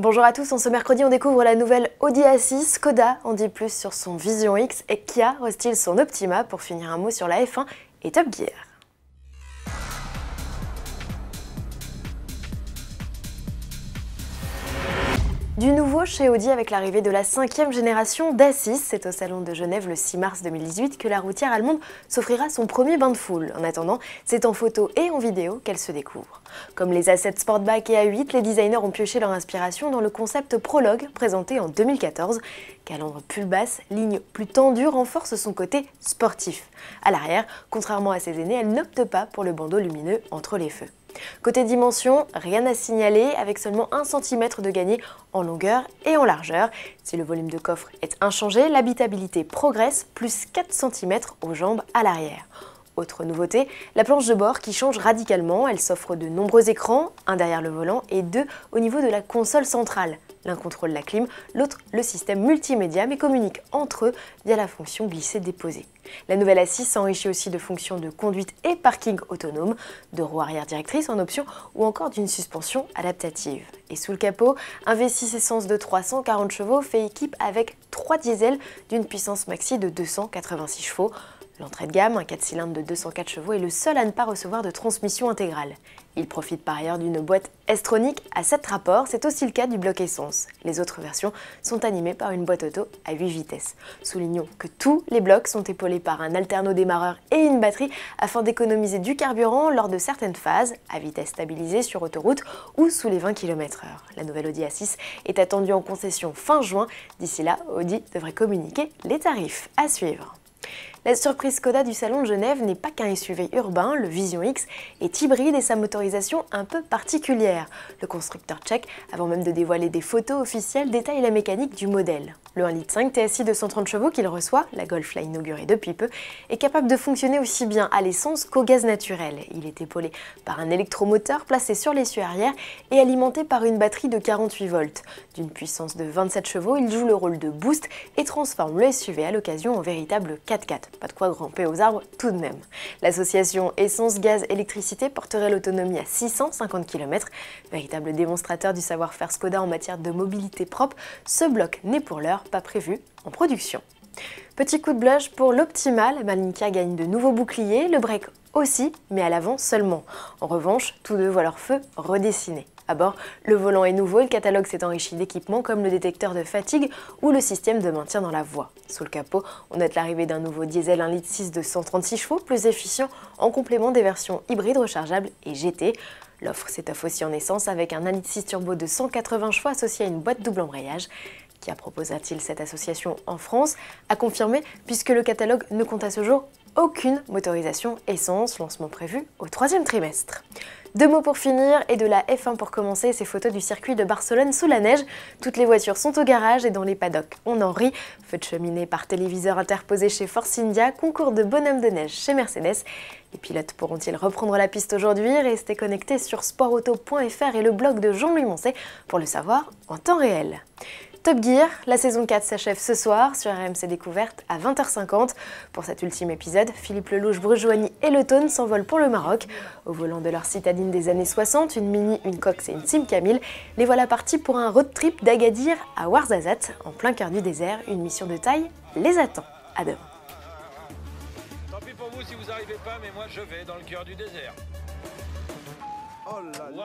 Bonjour à tous, en ce mercredi on découvre la nouvelle Audi A6, Skoda en dit plus sur son Vision X et Kia restyle son Optima pour finir un mot sur la F1 et Top Gear. Du nouveau chez Audi avec l'arrivée de la cinquième génération d'A6, c'est au Salon de Genève le 6 mars 2018 que la routière allemande s'offrira son premier bain de foule. En attendant, c'est en photo et en vidéo qu'elle se découvre. Comme les A7 Sportback et A8, les designers ont pioché leur inspiration dans le concept Prologue présenté en 2014. Calandre plus basse, ligne plus tendue, renforce son côté sportif. À l'arrière, contrairement à ses aînés, elle n'opte pas pour le bandeau lumineux entre les feux. Côté dimension, rien à signaler avec seulement 1 cm de gagné en longueur et en largeur. Si le volume de coffre est inchangé, l'habitabilité progresse plus 4 cm aux jambes à l'arrière. Autre nouveauté, la planche de bord qui change radicalement. Elle s'offre de nombreux écrans, un derrière le volant et deux au niveau de la console centrale. L'un contrôle la clim, l'autre le système multimédia, mais communique entre eux via la fonction glisser-déposer. La nouvelle assise s'enrichit aussi de fonctions de conduite et parking autonome, de roues arrière directrice en option ou encore d'une suspension adaptative. Et sous le capot, un V6 essence de 340 chevaux fait équipe avec trois diesels d'une puissance maxi de 286 chevaux. L'entrée de gamme, un 4 cylindres de 204 chevaux, est le seul à ne pas recevoir de transmission intégrale. Il profite par ailleurs d'une boîte s à 7 rapports, c'est aussi le cas du bloc essence. Les autres versions sont animées par une boîte auto à 8 vitesses. Soulignons que tous les blocs sont épaulés par un alterno-démarreur et une batterie afin d'économiser du carburant lors de certaines phases, à vitesse stabilisée sur autoroute ou sous les 20 km/h. La nouvelle Audi A6 est attendue en concession fin juin. D'ici là, Audi devrait communiquer les tarifs à suivre. La surprise Skoda du salon de Genève n'est pas qu'un SUV urbain, le Vision X est hybride et sa motorisation un peu particulière. Le constructeur tchèque, avant même de dévoiler des photos officielles, détaille la mécanique du modèle. Le 1,5 litre TSI 130 chevaux qu'il reçoit, la Golf l'a inauguré depuis peu, est capable de fonctionner aussi bien à l'essence qu'au gaz naturel. Il est épaulé par un électromoteur placé sur l'essieu arrière et alimenté par une batterie de 48 volts. D'une puissance de 27 chevaux, il joue le rôle de boost et transforme le SUV à l'occasion en véritable 4x4. Pas de quoi grimper aux arbres tout de même. L'association essence, gaz, électricité porterait l'autonomie à 650 km. Véritable démonstrateur du savoir-faire Skoda en matière de mobilité propre, ce bloc n'est pour l'heure pas prévu en production. Petit coup de blush pour l'optimal, Malinka gagne de nouveaux boucliers, le break aussi, mais à l'avant seulement. En revanche, tous deux voient leur feu redessiné. À bord, le volant est nouveau, le catalogue s'est enrichi d'équipements comme le détecteur de fatigue ou le système de maintien dans la voie. Sous le capot, on note l'arrivée d'un nouveau diesel 1,6 litre de 136 chevaux, plus efficient en complément des versions hybrides rechargeables et GT. L'offre s'étoffe aussi en essence avec un 1,6 turbo de 180 chevaux associé à une boîte double embrayage qui à t il cette association en France, A confirmé, puisque le catalogue ne compte à ce jour aucune motorisation essence, lancement prévu au troisième trimestre. Deux mots pour finir et de la F1 pour commencer, ces photos du circuit de Barcelone sous la neige. Toutes les voitures sont au garage et dans les paddocks, on en rit. Feu de cheminée par téléviseur interposé chez Force India, concours de bonhomme de neige chez Mercedes. Les pilotes pourront-ils reprendre la piste aujourd'hui Restez connectés sur sportauto.fr et le blog de Jean-Louis Moncet pour le savoir en temps réel. Top Gear, la saison 4 s'achève ce soir sur RMC Découverte à 20h50. Pour cet ultime épisode, Philippe Lelouch, Brujoani et Le Tone s'envolent pour le Maroc. Au volant de leur citadine des années 60, une Mini, une Cox et une Sim Camille, les voilà partis pour un road trip d'Agadir à Warzazat, en plein cœur du désert. Une mission de taille les attend. À demain. Tant pis pour vous si vous n'arrivez pas, mais moi je vais dans le cœur du désert. Oh